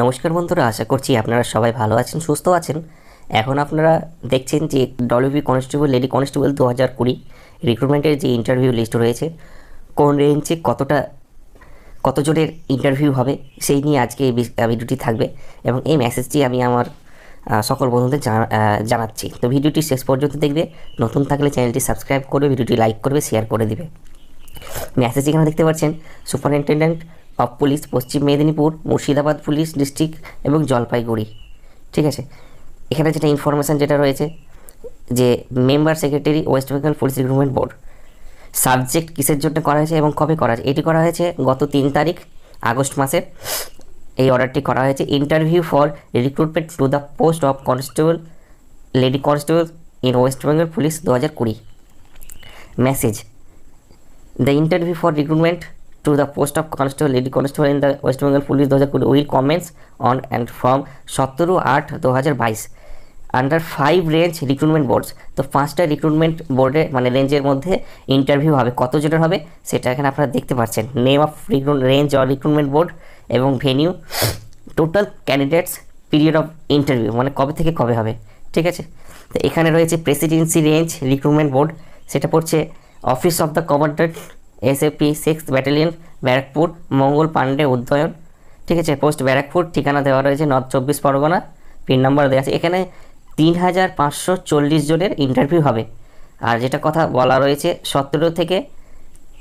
নমস্কার বন্ধুরা আশা করছি আপনারা সবাই ভালো আছেন সুস্থ আছেন এখন আপনারা দেখছেন যে ডব্লিউবি কনস্টেবল লেডি কনস্টেবল দু হাজার কুড়ি রিক্রুটমেন্টের যে ইন্টারভিউ লিস্ট রয়েছে কোন রেঞ্জে কতটা কতজনের ইন্টারভিউ হবে সেই নিয়ে আজকে এই ভিডিওটি থাকবে এবং এই মেসেজটি আমি আমার সকল বন্ধুদের জানাচ্ছি তো ভিডিওটি শেষ পর্যন্ত দেখবে নতুন থাকলে চ্যানেলটি সাবস্ক্রাইব করবে ভিডিওটি লাইক করবে শেয়ার করে দেবে মেসেজ এখানে দেখতে পাচ্ছেন সুপারিনটেন্ডেন্ট অফ পুলিশ পশ্চিম মেদিনীপুর মুর্শিদাবাদ পুলিশ ডিস্ট্রিক্ট এবং জলপাইগুড়ি ঠিক আছে এখানে যেটা ইনফরমেশান যেটা রয়েছে যে member secretary West Bengal police recruitment board subject কিসের জন্য করা হয়েছে এবং কবে করা হয়েছে এটি করা হয়েছে গত তিন তারিখ আগস্ট মাসে এই অর্ডারটি করা হয়েছে interview for recruitment to the post of constable lady constable in West Bengal police দু হাজার কুড়ি message the interview for recruitment to the post of constable lady constable in the west bengal police 2020 will commence on and from 17 8 2022 under five range recruitment boards তো পাঁচটা recruitment বোর্ডে মানে রেঞ্জের মধ্যে interview হবে কত জনের হবে সেটা এখানে আপনারা দেখতে পাচ্ছেন name of range or recruitment board এবং venue total candidates period of interview মানে কবে থেকে কবে হবে ঠিক আছে তো এখানে রয়েছে প্রেসিডেন্সি রেঞ্জ রিক্রুটমেন্ট বোর্ড সেটা পড়ছে office of the commandant SAP six battalion Barrackpore Mangal Pandey উদ্যয়ন ঠিক আছে পোস্ট ব্যারাকপুর ঠিকানা দেওয়া রয়েছে নর্থ চব্বিশ পরগনা পিন নম্বর দেওয়া আছে এখানে তিন হাজার পাঁচশো চল্লিশ জনের ইন্টারভিউ হবে আর যেটা কথা বলা রয়েছে সতেরো থেকে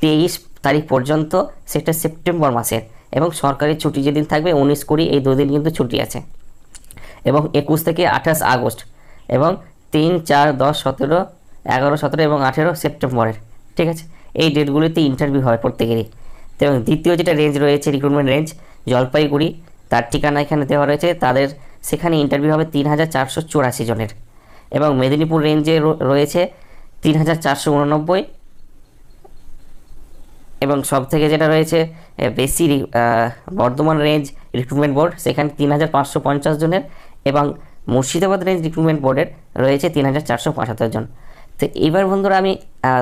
তেইশ তারিখ পর্যন্ত সেটা সেপ্টেম্বর মাসের এবং সরকারি ছুটি যেদিন থাকবে উনিশ কুড়ি এই দুদিন কিন্তু ছুটি আছে এবং একুশ থেকে আঠাশ আগস্ট এবং তিন চার দশ সতেরো এগারো সতেরো এবং আঠেরো সেপ্টেম্বরের ঠিক আছে এই ডেটগুলিতে ইন্টারভিউ হয় প্রত্যেকেরই এবং দ্বিতীয় যেটা রেঞ্জ রয়েছে রিক্রুটমেন্ট রেঞ্জ জলপাইগুড়ি তার ঠিকানা এখানে দেওয়া রয়েছে তাদের সেখানে ইন্টারভিউ হবে তিন হাজার চারশো চুরাশি জনের এবং মেদিনীপুর রেঞ্জে রয়েছে তিন হাজার চারশো উননব্বই এবং সব থেকে যেটা রয়েছে বেশি বর্ধমান রেঞ্জ রিক্রুটমেন্ট বোর্ড সেখানে তিন হাজার পাঁচশো পঞ্চাশ জনের এবং মুর্শিদাবাদ রেঞ্জ রিক্রুটমেন্ট বোর্ডের রয়েছে তিন হাজার চারশো পঁচাত্তর জন তো এবার বন্ধুরা আমি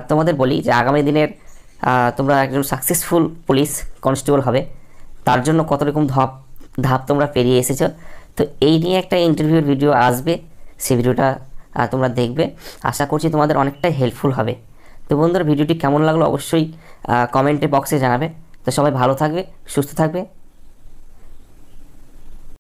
তোমাদের বলি যে আগামী দিনের তোমরা একজন সাকসেসফুল পুলিশ কনস্টেবল হবে তার জন্য কত রকম ধাপ ধাপ তোমরা পেরিয়ে এসেছো তো এই নিয়ে একটা ইন্টারভিউর ভিডিও আসবে সে ভিডিওটা তোমরা দেখবে আশা করছি তোমাদের অনেকটাই হেল্পফুল হবে তো বন্ধুরা ভিডিওটি কেমন লাগলো অবশ্যই কমেন্টে বক্সে জানাবে তো সবাই ভালো থাকবে সুস্থ থাকবে